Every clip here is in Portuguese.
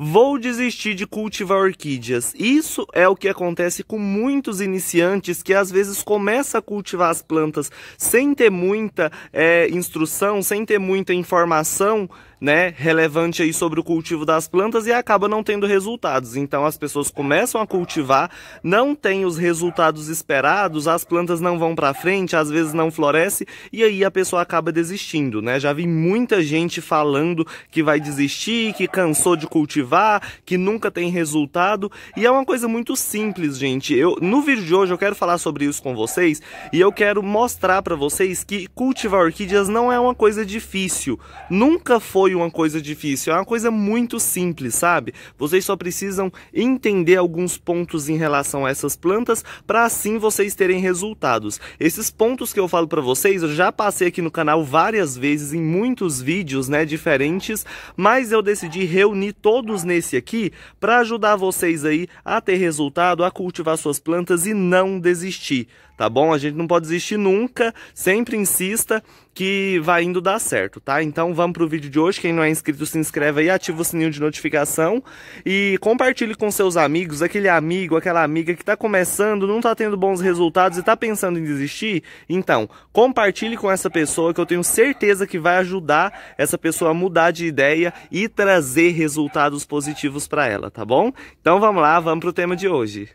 Vou desistir de cultivar orquídeas. Isso é o que acontece com muitos iniciantes que às vezes começam a cultivar as plantas sem ter muita é, instrução, sem ter muita informação né, relevante aí sobre o cultivo das plantas e acaba não tendo resultados. Então as pessoas começam a cultivar, não tem os resultados esperados, as plantas não vão para frente, às vezes não floresce e aí a pessoa acaba desistindo, né? Já vi muita gente falando que vai desistir, que cansou de cultivar, que nunca tem resultado, e é uma coisa muito simples, gente. Eu no vídeo de hoje eu quero falar sobre isso com vocês e eu quero mostrar para vocês que cultivar orquídeas não é uma coisa difícil. Nunca foi foi uma coisa difícil, é uma coisa muito simples, sabe? Vocês só precisam entender alguns pontos em relação a essas plantas para assim vocês terem resultados. Esses pontos que eu falo para vocês, eu já passei aqui no canal várias vezes em muitos vídeos, né, diferentes, mas eu decidi reunir todos nesse aqui para ajudar vocês aí a ter resultado, a cultivar suas plantas e não desistir, tá bom? A gente não pode desistir nunca, sempre insista que vai indo dar certo, tá? Então vamos pro vídeo de hoje. Quem não é inscrito, se inscreve aí, ativa o sininho de notificação e compartilhe com seus amigos, aquele amigo, aquela amiga que tá começando, não tá tendo bons resultados e tá pensando em desistir. Então, compartilhe com essa pessoa que eu tenho certeza que vai ajudar essa pessoa a mudar de ideia e trazer resultados positivos para ela, tá bom? Então vamos lá, vamos pro tema de hoje.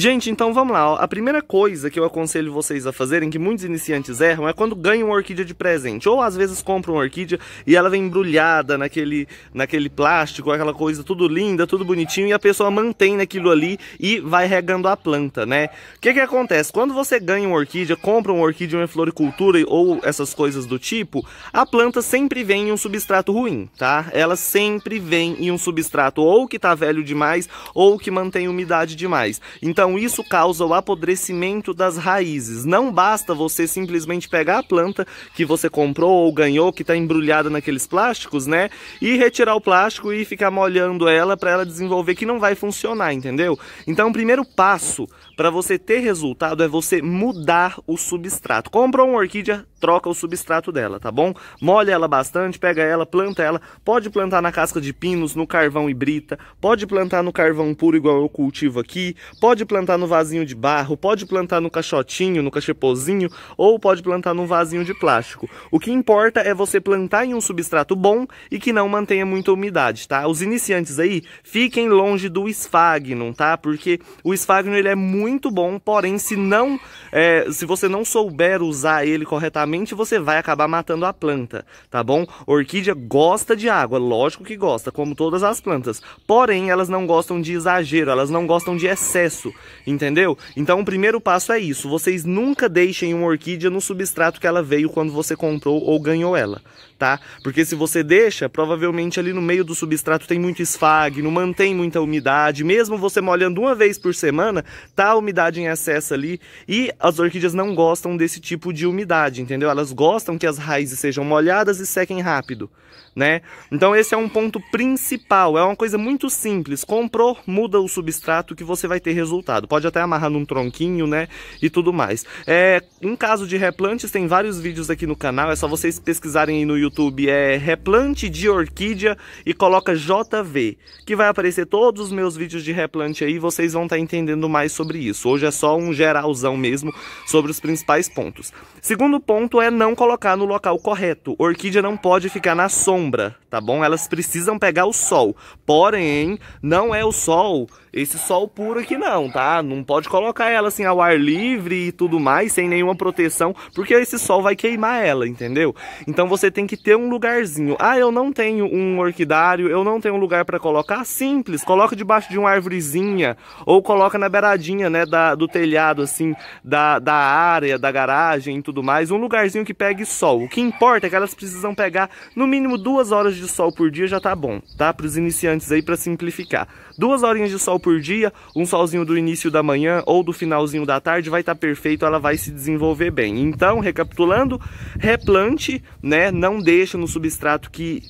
Gente, então vamos lá. A primeira coisa que eu aconselho vocês a fazerem, que muitos iniciantes erram, é quando ganham uma orquídea de presente. Ou às vezes compram uma orquídea e ela vem embrulhada naquele, naquele plástico, aquela coisa tudo linda, tudo bonitinho, e a pessoa mantém naquilo ali e vai regando a planta, né? O que que acontece? Quando você ganha uma orquídea, compra uma orquídea em uma floricultura ou essas coisas do tipo, a planta sempre vem em um substrato ruim, tá? Ela sempre vem em um substrato ou que tá velho demais ou que mantém umidade demais. Então, então isso causa o apodrecimento das raízes. Não basta você simplesmente pegar a planta que você comprou ou ganhou, que está embrulhada naqueles plásticos, né? E retirar o plástico e ficar molhando ela para ela desenvolver, que não vai funcionar, entendeu? Então o primeiro passo para você ter resultado é você mudar o substrato. Compra uma orquídea, troca o substrato dela, tá bom? Molha ela bastante, pega ela, planta ela. Pode plantar na casca de pinos, no carvão e brita. Pode plantar no carvão puro igual eu cultivo aqui. Pode plantar no vasinho de barro. Pode plantar no caixotinho, no cachepozinho. Ou pode plantar num vasinho de plástico. O que importa é você plantar em um substrato bom e que não mantenha muita umidade, tá? Os iniciantes aí, fiquem longe do esfagno, tá? Porque o esfagno ele é muito muito bom, porém se não, é, se você não souber usar ele corretamente, você vai acabar matando a planta, tá bom? Orquídea gosta de água, lógico que gosta, como todas as plantas, porém elas não gostam de exagero, elas não gostam de excesso, entendeu? Então o primeiro passo é isso, vocês nunca deixem uma orquídea no substrato que ela veio quando você comprou ou ganhou ela, tá? Porque se você deixa, provavelmente ali no meio do substrato tem muito esfagno, mantém muita umidade, mesmo você molhando uma vez por semana, tá a umidade em excesso ali. E as orquídeas não gostam desse tipo de umidade, entendeu? Elas gostam que as raízes sejam molhadas e sequem rápido né? Então esse é um ponto principal, é uma coisa muito simples. Comprou, muda o substrato que você vai ter resultado. Pode até amarrar num tronquinho, né? E tudo mais. É, em caso de replantes, tem vários vídeos aqui no canal, é só vocês pesquisarem aí no YouTube, é replante de orquídea e coloca JV, que vai aparecer todos os meus vídeos de replante aí, vocês vão estar tá entendendo mais sobre isso. Hoje é só um geralzão mesmo sobre os principais pontos. Segundo ponto é não colocar no local correto. Orquídea não pode ficar na sombra sombra, tá bom? Elas precisam pegar o sol. Porém, não é o sol esse sol puro aqui não, tá? Não pode colocar ela assim ao ar livre e tudo mais, sem nenhuma proteção, porque esse sol vai queimar ela, entendeu? Então você tem que ter um lugarzinho. Ah, eu não tenho um orquidário, eu não tenho um lugar para colocar? Simples, coloca debaixo de uma árvorezinha ou coloca na beiradinha, né, da, do telhado assim, da, da área, da garagem e tudo mais, um lugarzinho que pegue sol. O que importa é que elas precisam pegar no mínimo duas horas de sol por dia já tá bom, tá? Para os iniciantes aí, para simplificar. Duas horinhas de sol por dia, um solzinho do início da manhã ou do finalzinho da tarde vai estar tá perfeito, ela vai se desenvolver bem. Então, recapitulando, replante, né? Não deixa no substrato que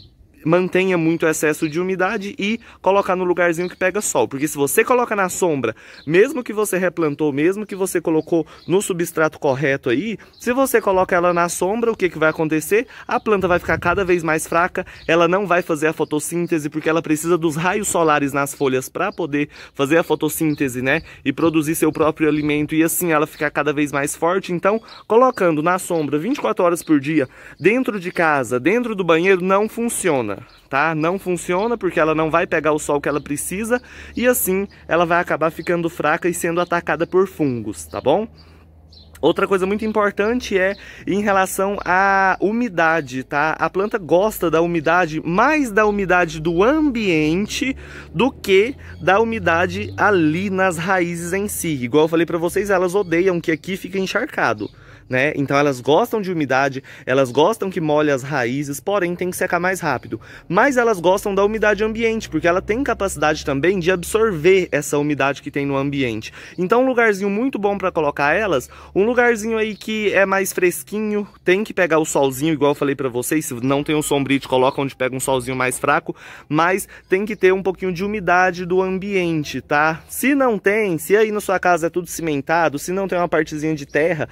mantenha muito excesso de umidade e colocar no lugarzinho que pega sol. Porque se você coloca na sombra, mesmo que você replantou, mesmo que você colocou no substrato correto aí, se você coloca ela na sombra, o que, que vai acontecer? A planta vai ficar cada vez mais fraca, ela não vai fazer a fotossíntese, porque ela precisa dos raios solares nas folhas para poder fazer a fotossíntese, né? E produzir seu próprio alimento e assim ela ficar cada vez mais forte. Então, colocando na sombra 24 horas por dia, dentro de casa, dentro do banheiro, não funciona funciona, tá? Não funciona porque ela não vai pegar o sol que ela precisa e assim ela vai acabar ficando fraca e sendo atacada por fungos, tá bom? Outra coisa muito importante é em relação à umidade, tá? A planta gosta da umidade, mais da umidade do ambiente do que da umidade ali nas raízes em si. Igual eu falei para vocês, elas odeiam que aqui fica encharcado né? Então elas gostam de umidade, elas gostam que molhe as raízes, porém tem que secar mais rápido. Mas elas gostam da umidade ambiente, porque ela tem capacidade também de absorver essa umidade que tem no ambiente. Então um lugarzinho muito bom para colocar elas, um lugarzinho aí que é mais fresquinho, tem que pegar o solzinho, igual eu falei para vocês, se não tem um sombrite, coloca onde pega um solzinho mais fraco, mas tem que ter um pouquinho de umidade do ambiente, tá? Se não tem, se aí na sua casa é tudo cimentado, se não tem uma partezinha de terra,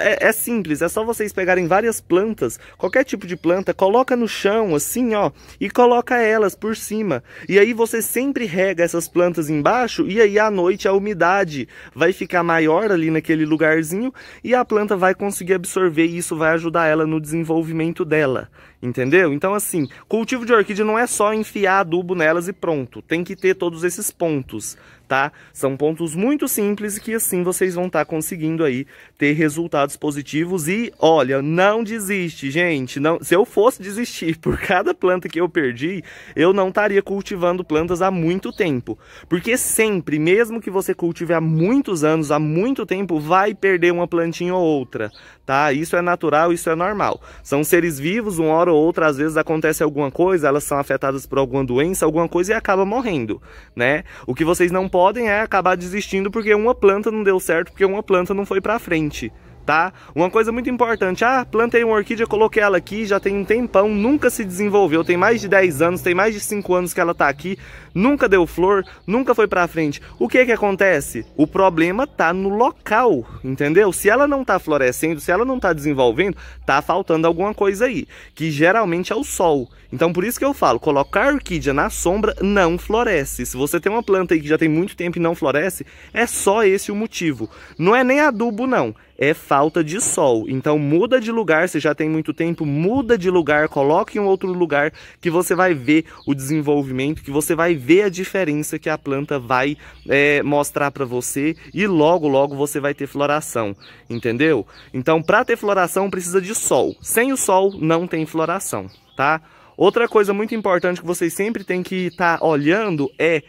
é, é, simples, é só vocês pegarem várias plantas, qualquer tipo de planta, coloca no chão assim, ó, e coloca elas por cima. E aí você sempre rega essas plantas embaixo e aí à noite a umidade vai ficar maior ali naquele lugarzinho e a planta vai conseguir absorver e isso vai ajudar ela no desenvolvimento dela entendeu? Então assim, cultivo de orquídea não é só enfiar adubo nelas e pronto, tem que ter todos esses pontos, tá? São pontos muito simples que assim vocês vão estar tá conseguindo aí ter resultados positivos e olha, não desiste, gente, não, se eu fosse desistir por cada planta que eu perdi, eu não estaria cultivando plantas há muito tempo, porque sempre, mesmo que você cultive há muitos anos, há muito tempo, vai perder uma plantinha ou outra, tá? Isso é natural, isso é normal. São seres vivos, uma hora ou outra, às vezes acontece alguma coisa, elas são afetadas por alguma doença, alguma coisa e acabam morrendo, né? O que vocês não podem é acabar desistindo porque uma planta não deu certo, porque uma planta não foi para frente tá? Uma coisa muito importante, ah, plantei uma orquídea, coloquei ela aqui, já tem um tempão, nunca se desenvolveu, tem mais de 10 anos, tem mais de 5 anos que ela tá aqui, nunca deu flor, nunca foi pra frente. O que que acontece? O problema tá no local, entendeu? Se ela não tá florescendo, se ela não tá desenvolvendo, tá faltando alguma coisa aí, que geralmente é o sol. Então por isso que eu falo, colocar orquídea na sombra não floresce. Se você tem uma planta aí que já tem muito tempo e não floresce, é só esse o motivo. Não é nem adubo não, é falta de sol. Então muda de lugar, se já tem muito tempo, muda de lugar, coloque em um outro lugar que você vai ver o desenvolvimento, que você vai ver a diferença que a planta vai é, mostrar para você e logo, logo você vai ter floração, entendeu? Então para ter floração precisa de sol. Sem o sol não tem floração, tá? Outra coisa muito importante que vocês sempre tem que estar tá olhando é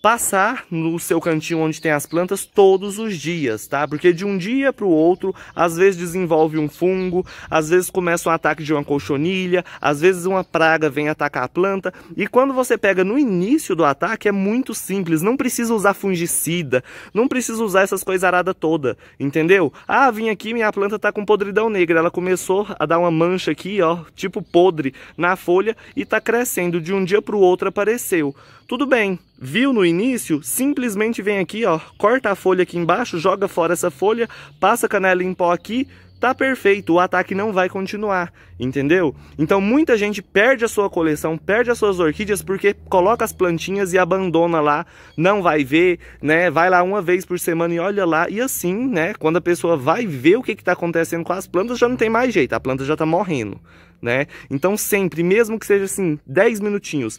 passar no seu cantinho onde tem as plantas todos os dias, tá? Porque de um dia para o outro, às vezes desenvolve um fungo, às vezes começa um ataque de uma colchonilha, às vezes uma praga vem atacar a planta. E quando você pega no início do ataque, é muito simples, não precisa usar fungicida, não precisa usar essas coisas arada toda, entendeu? Ah, vim aqui, minha planta tá com podridão negra, ela começou a dar uma mancha aqui, ó, tipo podre na folha e tá crescendo, de um dia para o outro apareceu. Tudo bem, viu no início? Simplesmente vem aqui, ó, corta a folha aqui embaixo, joga fora essa folha, passa canela em pó aqui, tá perfeito, o ataque não vai continuar, entendeu? Então muita gente perde a sua coleção, perde as suas orquídeas porque coloca as plantinhas e abandona lá, não vai ver, né? Vai lá uma vez por semana e olha lá, e assim, né? Quando a pessoa vai ver o que está acontecendo com as plantas, já não tem mais jeito, a planta já tá morrendo, né? Então sempre, mesmo que seja assim, 10 minutinhos,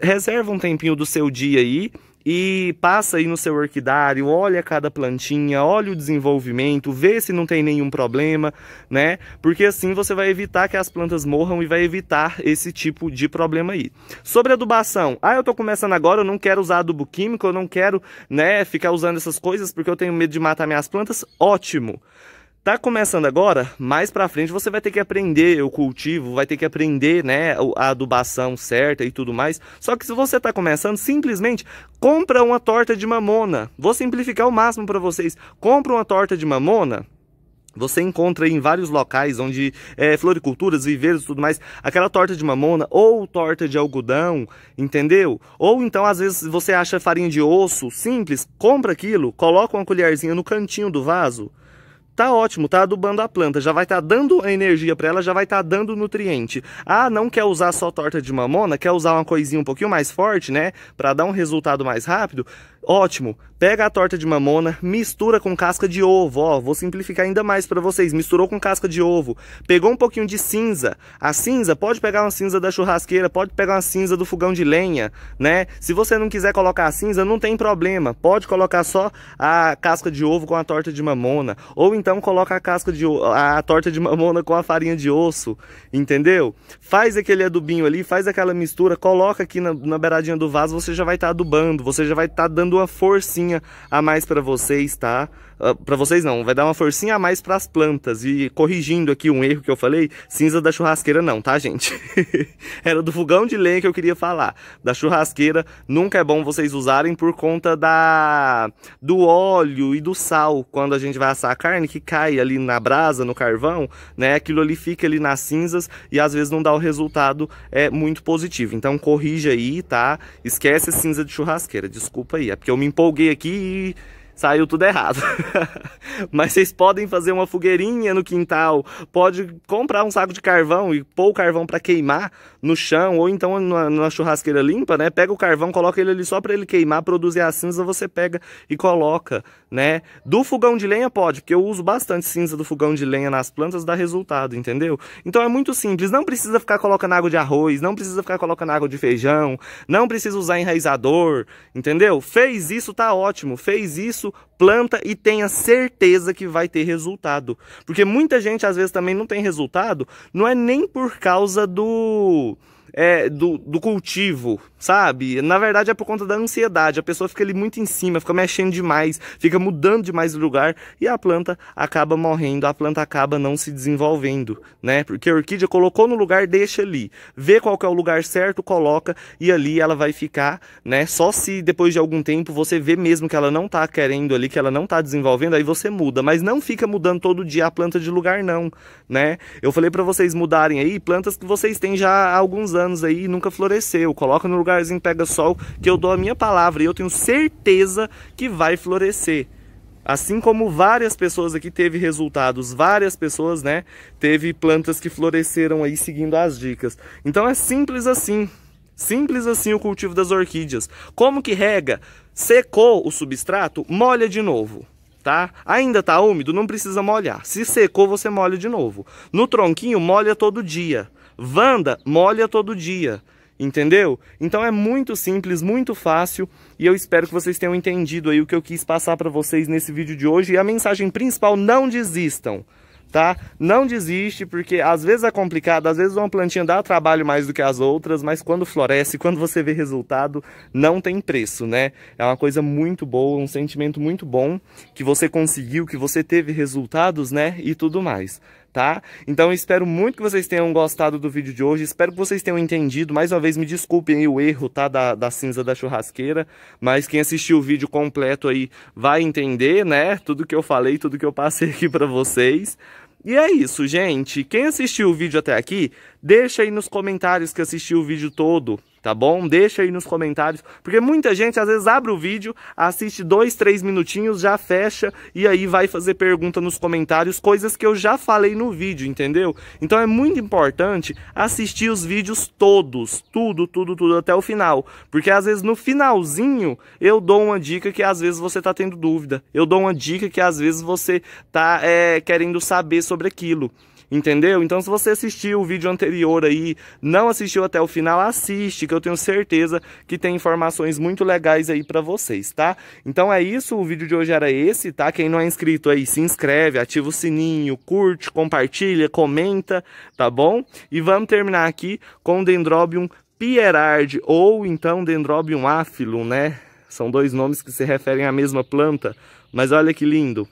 reserva um tempinho do seu dia aí e passa aí no seu orquidário, olha cada plantinha, olha o desenvolvimento, vê se não tem nenhum problema, né? Porque assim você vai evitar que as plantas morram e vai evitar esse tipo de problema aí. Sobre adubação, ah, eu tô começando agora, eu não quero usar adubo químico, eu não quero, né, ficar usando essas coisas porque eu tenho medo de matar minhas plantas. Ótimo. Tá começando agora, mais para frente você vai ter que aprender o cultivo, vai ter que aprender, né, a adubação certa e tudo mais. Só que se você tá começando, simplesmente compra uma torta de mamona. Vou simplificar o máximo para vocês. Compra uma torta de mamona, você encontra em vários locais onde é, floriculturas, viveiros e tudo mais, aquela torta de mamona ou torta de algodão, entendeu? Ou então, às vezes, você acha farinha de osso simples, compra aquilo, coloca uma colherzinha no cantinho do vaso, tá ótimo, tá adubando a planta, já vai estar tá dando energia para ela, já vai estar tá dando nutriente. Ah, não quer usar só torta de mamona, quer usar uma coisinha um pouquinho mais forte, né, para dar um resultado mais rápido? Ótimo, pega a torta de mamona, mistura com casca de ovo, ó, vou simplificar ainda mais para vocês, misturou com casca de ovo, pegou um pouquinho de cinza, a cinza, pode pegar uma cinza da churrasqueira, pode pegar uma cinza do fogão de lenha, né? Se você não quiser colocar a cinza, não tem problema, pode colocar só a casca de ovo com a torta de mamona, ou então coloca a casca de a torta de mamona com a farinha de osso, entendeu? Faz aquele adubinho ali, faz aquela mistura, coloca aqui na, na beiradinha do vaso, você já vai estar tá adubando, você já vai estar tá dando sua forcinha a mais para vocês, tá? Ah, para vocês não, vai dar uma forcinha a mais para as plantas. E corrigindo aqui um erro que eu falei, cinza da churrasqueira não, tá gente? Era do fogão de lenha que eu queria falar. Da churrasqueira nunca é bom vocês usarem por conta da do óleo e do sal. Quando a gente vai assar a carne, que cai ali na brasa, no carvão, né? Aquilo ali fica ali nas cinzas e às vezes não dá o resultado é muito positivo. Então corrija aí, tá? Esquece a cinza de churrasqueira, desculpa aí. É porque eu me empolguei aqui e saiu tudo errado. Mas vocês podem fazer uma fogueirinha no quintal, pode comprar um saco de carvão e pôr o carvão para queimar no chão ou então numa, churrasqueira limpa, né? Pega o carvão, coloca ele ali só para ele queimar, produzir a cinza, você pega e coloca, né? Do fogão de lenha pode, porque eu uso bastante cinza do fogão de lenha nas plantas, dá resultado, entendeu? Então é muito simples, não precisa ficar colocando água de arroz, não precisa ficar colocando água de feijão, não precisa usar enraizador, entendeu? Fez isso, tá ótimo. Fez isso isso, planta e tenha certeza que vai ter resultado. Porque muita gente às vezes também não tem resultado, não é nem por causa do é, do, do cultivo, sabe? Na verdade é por conta da ansiedade. A pessoa fica ali muito em cima, fica mexendo demais, fica mudando demais o lugar e a planta acaba morrendo, a planta acaba não se desenvolvendo, né? Porque a orquídea colocou no lugar, deixa ali. Vê qual é o lugar certo, coloca e ali ela vai ficar, né? Só se depois de algum tempo você vê mesmo que ela não tá querendo ali, que ela não tá desenvolvendo, aí você muda. Mas não fica mudando todo dia a planta de lugar, não, né? Eu falei para vocês mudarem aí plantas que vocês têm já há alguns anos anos aí e nunca floresceu. Coloca no lugarzinho pega sol que eu dou a minha palavra e eu tenho certeza que vai florescer. Assim como várias pessoas aqui teve resultados, várias pessoas, né, teve plantas que floresceram aí seguindo as dicas. Então é simples assim. Simples assim o cultivo das orquídeas. Como que rega? Secou o substrato, molha de novo. Tá? Ainda tá úmido, não precisa molhar. Se secou, você molha de novo. No tronquinho, molha todo dia. Vanda molha todo dia, entendeu? Então é muito simples, muito fácil e eu espero que vocês tenham entendido aí o que eu quis passar para vocês nesse vídeo de hoje. E a mensagem principal, não desistam tá? Não desiste, porque às vezes é complicado, às vezes uma plantinha dá trabalho mais do que as outras, mas quando floresce, quando você vê resultado, não tem preço, né? É uma coisa muito boa, um sentimento muito bom que você conseguiu, que você teve resultados, né? E tudo mais tá? Então eu espero muito que vocês tenham gostado do vídeo de hoje, espero que vocês tenham entendido. Mais uma vez, me desculpem o erro, tá? Da, da cinza da churrasqueira, mas quem assistiu o vídeo completo aí vai entender, né? Tudo que eu falei, tudo que eu passei aqui pra vocês. E é isso, gente. Quem assistiu o vídeo até aqui, deixa aí nos comentários que assistiu o vídeo todo tá bom? Deixa aí nos comentários, porque muita gente às vezes abre o vídeo, assiste dois, três minutinhos, já fecha e aí vai fazer pergunta nos comentários, coisas que eu já falei no vídeo, entendeu? Então é muito importante assistir os vídeos todos, tudo, tudo, tudo até o final, porque às vezes no finalzinho eu dou uma dica que às vezes você tá tendo dúvida, eu dou uma dica que às vezes você tá é, querendo saber sobre aquilo entendeu? Então se você assistiu o vídeo anterior aí, não assistiu até o final, assiste, que eu tenho certeza que tem informações muito legais aí para vocês, tá? Então é isso, o vídeo de hoje era esse, tá? Quem não é inscrito aí, se inscreve, ativa o sininho, curte, compartilha, comenta, tá bom? E vamos terminar aqui com o Dendrobium pierard ou então Dendrobium afilum, né? São dois nomes que se referem à mesma planta, mas olha que lindo.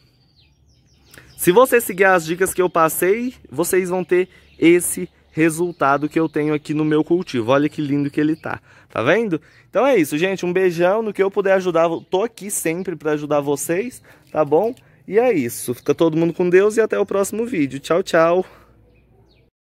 Se você seguir as dicas que eu passei, vocês vão ter esse resultado que eu tenho aqui no meu cultivo. Olha que lindo que ele tá, tá vendo? Então é isso, gente, um beijão, no que eu puder ajudar, eu tô aqui sempre para ajudar vocês, tá bom? E é isso, fica todo mundo com Deus e até o próximo vídeo. Tchau, tchau!